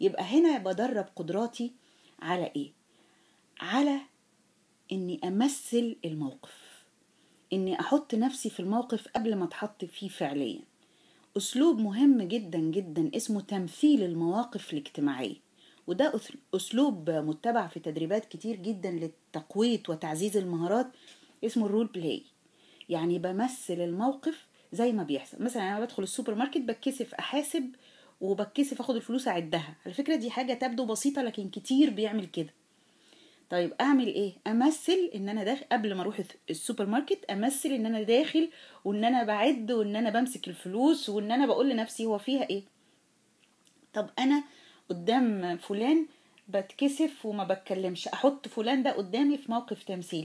يبقى هنا بدرب قدراتي على ايه على اني امثل الموقف اني احط نفسي في الموقف قبل ما اتحط فيه فعليا اسلوب مهم جدا جدا اسمه تمثيل المواقف الاجتماعيه وده اسلوب متبع في تدريبات كتير جدا للتقويه وتعزيز المهارات اسمه الرول بلاي يعني بمثل الموقف زي ما بيحصل مثلا انا بدخل السوبر ماركت بتكسف احاسب وبتكسف اخد الفلوس اعدها على فكره دي حاجه تبدو بسيطه لكن كتير بيعمل كده طيب اعمل ايه امثل ان انا داخل قبل ما اروح السوبر ماركت امثل ان انا داخل وان انا بعد وان انا بمسك الفلوس وان انا بقول لنفسي هو فيها ايه طب انا قدام فلان بتكسف وما بتكلمش احط فلان ده قدامي في موقف تمثيل